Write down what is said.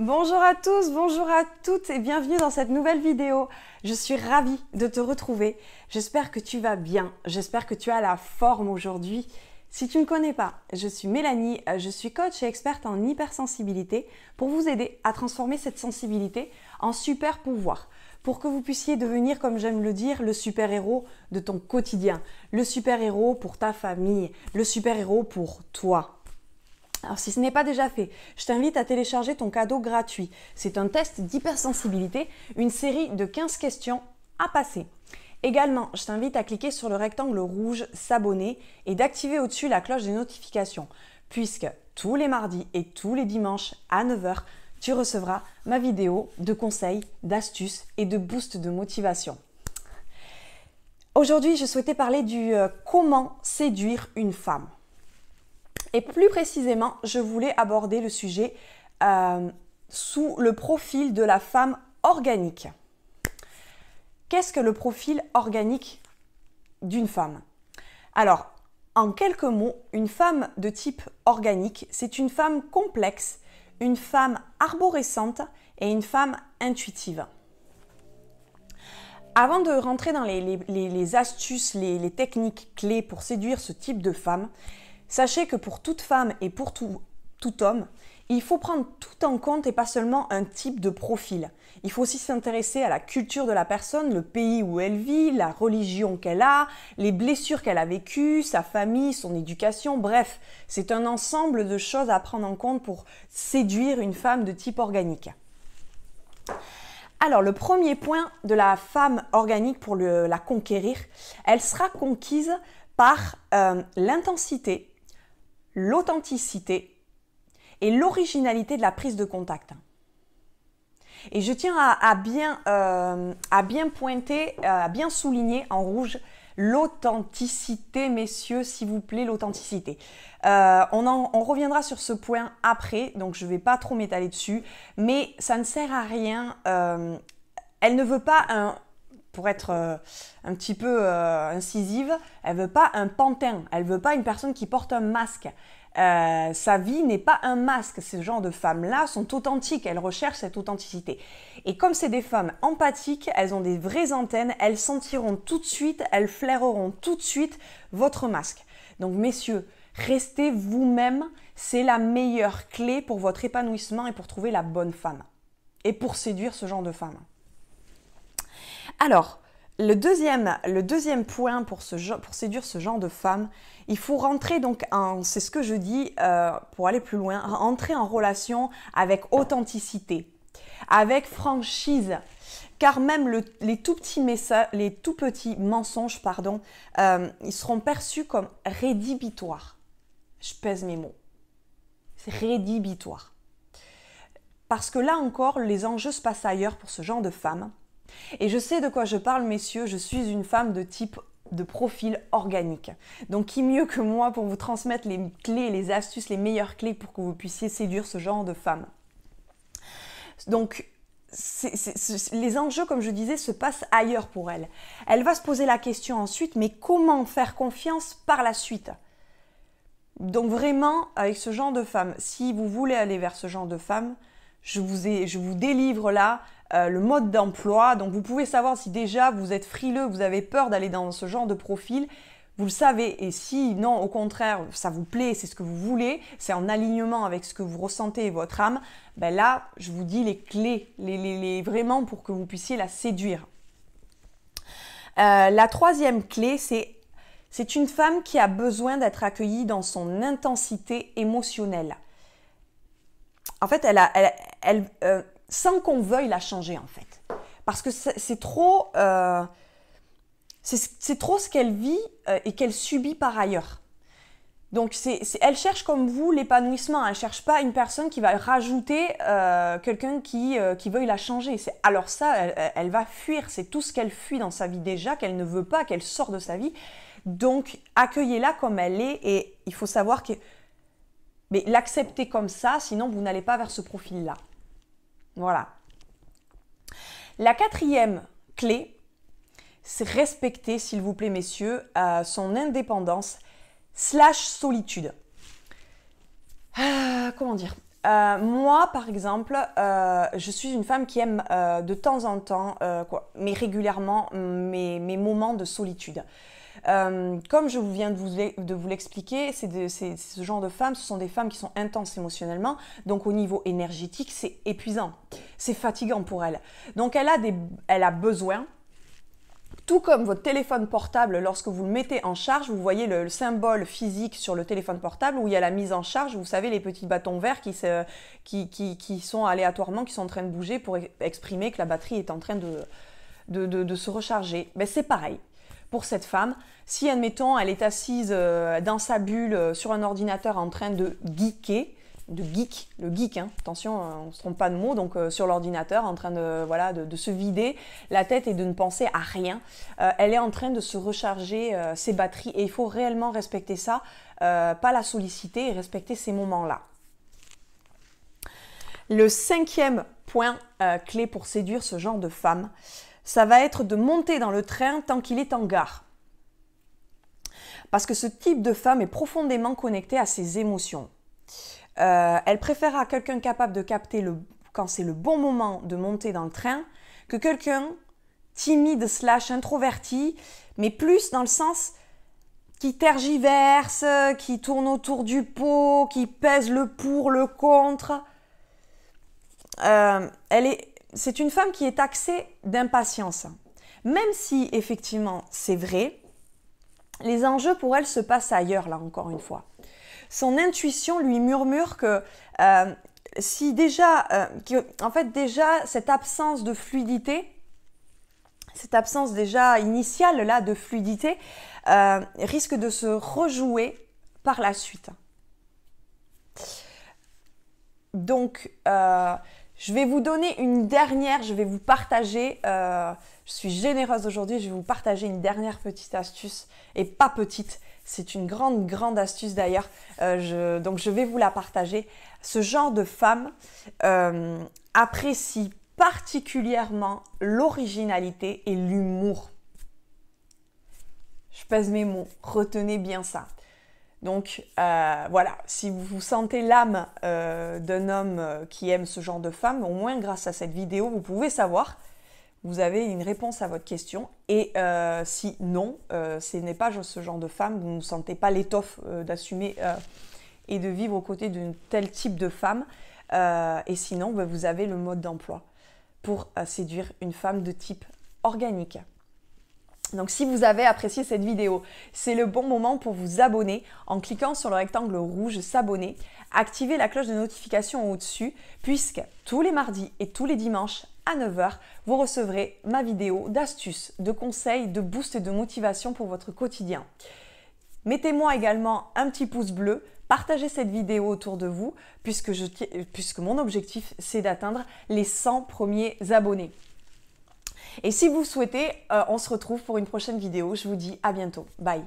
Bonjour à tous, bonjour à toutes et bienvenue dans cette nouvelle vidéo. Je suis ravie de te retrouver. J'espère que tu vas bien, j'espère que tu as la forme aujourd'hui. Si tu ne connais pas, je suis Mélanie, euh, je suis coach et experte en hypersensibilité pour vous aider à transformer cette sensibilité en super pouvoir pour que vous puissiez devenir, comme j'aime le dire, le super-héros de ton quotidien, le super-héros pour ta famille, le super-héros pour toi, alors si ce n'est pas déjà fait, je t'invite à télécharger ton cadeau gratuit. C'est un test d'hypersensibilité, une série de 15 questions à passer. Également, je t'invite à cliquer sur le rectangle rouge S'abonner et d'activer au-dessus la cloche des notifications, puisque tous les mardis et tous les dimanches à 9h, tu recevras ma vidéo de conseils, d'astuces et de boosts de motivation. Aujourd'hui, je souhaitais parler du euh, comment séduire une femme. Et plus précisément, je voulais aborder le sujet euh, sous le profil de la femme organique. Qu'est-ce que le profil organique d'une femme Alors, en quelques mots, une femme de type organique, c'est une femme complexe, une femme arborescente et une femme intuitive. Avant de rentrer dans les, astuces, les, techniques clés pour séduire ce type de femme, Sachez que pour toute femme et pour tout, homme, il faut prendre tout en compte et pas seulement un type de profil. Il faut aussi s'intéresser à la culture de la personne, le pays où elle vit, la religion qu'elle a, les blessures qu'elle a vécues, sa famille, son éducation, bref, c'est un ensemble de choses à prendre en compte pour séduire une femme de type organique. Alors le premier point de la femme organique pour la conquérir, elle sera conquise par euh, l'intensité, l'authenticité et l'originalité de la prise de contact. Et je tiens à, bien, euh, à bien, pointer, euh, à bien souligner en rouge l'authenticité, messieurs, s'il vous plaît, l'authenticité. Euh, on, on, reviendra sur ce point après, donc je ne vais pas trop m'étaler dessus, mais ça ne sert à rien. elle ne veut pas un, pour être euh, un petit peu euh, incisive, elle veut pas un pantin, elle veut pas une personne qui porte un masque. Euh, sa vie n'est pas un masque. Ce genre de femmes-là sont authentiques, elles recherchent cette authenticité. Et comme c'est des femmes empathiques, elles ont des vraies antennes, elles sentiront tout de suite, elles flaireront tout de suite votre masque. Donc messieurs, restez vous-même, c'est la meilleure clé pour votre épanouissement et pour trouver la bonne femme. Et pour séduire ce genre de femmes. Alors, le deuxième, point pour, séduire ce genre de femme, il faut rentrer donc en, c'est ce que je dis euh, pour aller plus loin, rentrer en relation avec authenticité, avec franchise, car même les, tout petits les tout petits mensonges, pardon, euh, ils seront perçus comme rédhibitoires. Je pèse mes mots. C'est rédhibitoire. Parce que là encore, les enjeux se passent ailleurs pour ce genre de femme. Et je sais de quoi je parle, messieurs, je suis une femme de type de profil organique. Donc qui mieux que moi pour vous transmettre les clés, les astuces, les meilleures clés pour que vous puissiez séduire ce genre de femme. Donc les enjeux, comme je disais, se passent ailleurs pour elle. Elle va se poser la question ensuite, mais comment faire confiance par la suite Donc vraiment, avec ce genre de femme, si vous voulez aller vers ce genre de femme, je vous, je vous délivre là euh, le mode d'emploi. Donc vous pouvez savoir si déjà vous êtes frileux, vous avez peur d'aller dans ce genre de profil. Vous le savez, et si non, au contraire, ça vous plaît, c'est ce que vous voulez, c'est en alignement avec ce que vous ressentez et votre âme, ben là, je vous dis les clés, les, les, les vraiment pour que vous puissiez la séduire. Euh, la troisième clé, c'est c'est une femme qui a besoin d'être accueillie dans son intensité émotionnelle en fait, elle, elle, euh, sans qu'on veuille la changer, en fait. Parce que c'est trop, euh, c'est trop ce qu'elle vit euh, et qu'elle subit par ailleurs. Donc, elle cherche comme vous l'épanouissement. Elle cherche pas une personne qui va rajouter quelqu'un qui, qui veuille la changer. Alors ça, elle va fuir. C'est tout ce qu'elle fuit dans sa vie déjà, qu'elle ne veut pas, qu'elle sort de sa vie. Donc, accueillez-la comme elle est. Et il faut savoir que mais l'accepter comme ça, sinon vous n'allez pas vers ce profil-là. Voilà. La quatrième clé, c'est respecter, s'il vous plaît, messieurs, euh, son indépendance slash solitude. Euh, comment dire euh, moi, par exemple, je suis une femme qui aime de temps en temps, mais régulièrement, mes, moments de solitude. Euh, comme je viens de vous l'expliquer, ce genre de femmes, ce sont des femmes qui sont intenses émotionnellement, donc au niveau énergétique, c'est épuisant, c'est fatigant pour elles. Donc elle a, besoin tout comme votre téléphone portable, lorsque vous le mettez en charge, vous voyez le, symbole physique sur le téléphone portable où il y a la mise en charge, vous savez, les petits bâtons verts qui, sont aléatoirement, qui sont en train de bouger pour e-, exprimer que la batterie est en train de, se recharger. Mais ben, c'est pareil pour cette femme. Si, admettons, elle est assise euh, dans sa bulle euh, sur un ordinateur en train de geeker, de geek, le geek, hein, attention, euh, on ne se trompe pas de mot, donc sur l'ordinateur, en train de, voilà, de, se vider la tête et de ne penser à rien. elle est en train de se recharger ses batteries et il faut réellement respecter ça, pas la solliciter et respecter ces moments-là. Le cinquième point clé pour séduire ce genre de femme, ça va être de monter dans le train tant qu'il est en gare. Parce que ce type de femme est profondément connectée à ses émotions. Euh, elle préfère à quelqu'un capable de capter le, quand c'est le bon moment de monter dans le train que quelqu'un timide slash introverti, mais plus dans le sens qui tergiverse, qui tourne autour du pot, qui pèse le pour, le contre. Euh, elle est c'est une femme qui est taxée d'impatience. Même si effectivement c'est vrai, les enjeux pour elle se passent ailleurs, là encore une fois. Son intuition lui murmure que euh, si déjà, euh, en fait déjà cette absence de fluidité, cette absence déjà initiale là de fluidité euh, risque de se rejouer par la suite. Donc, je vais vous donner une dernière, je vais vous partager, euh, je suis généreuse aujourd'hui, je vais vous partager une dernière petite astuce, et pas petite, c'est une grande, grande astuce d'ailleurs, euh, donc je vais vous la partager. Ce genre de femme euh, apprécie particulièrement l'originalité et l'humour. Je pèse mes mots, retenez bien ça. Donc euh, voilà, si vous vous sentez l'âme euh, d'un homme euh, qui aime ce genre de femme, au moins grâce à cette vidéo, vous pouvez savoir, vous avez une réponse à votre question. Et si non, ce n'est pas ce genre de femme, vous ne sentez pas l'étoffe d'assumer et de vivre aux côtés d'un tel type de femme, et sinon, ben, vous avez le mode d'emploi pour séduire une femme de type organique. Donc si vous avez apprécié cette vidéo, c'est le bon moment pour vous abonner en cliquant sur le rectangle rouge s'abonner, activer la cloche de notification au-dessus, puisque tous les mardis et tous les dimanches à 9h, vous recevrez ma vidéo d'astuces, de conseils, de boosts et de motivation pour votre quotidien. Mettez-moi également un petit pouce bleu, partagez cette vidéo autour de vous, puisque, puisque mon objectif, c'est d'atteindre les 100 premiers abonnés. Et si vous souhaitez, euh, on se retrouve pour une prochaine vidéo. Je vous dis à bientôt. Bye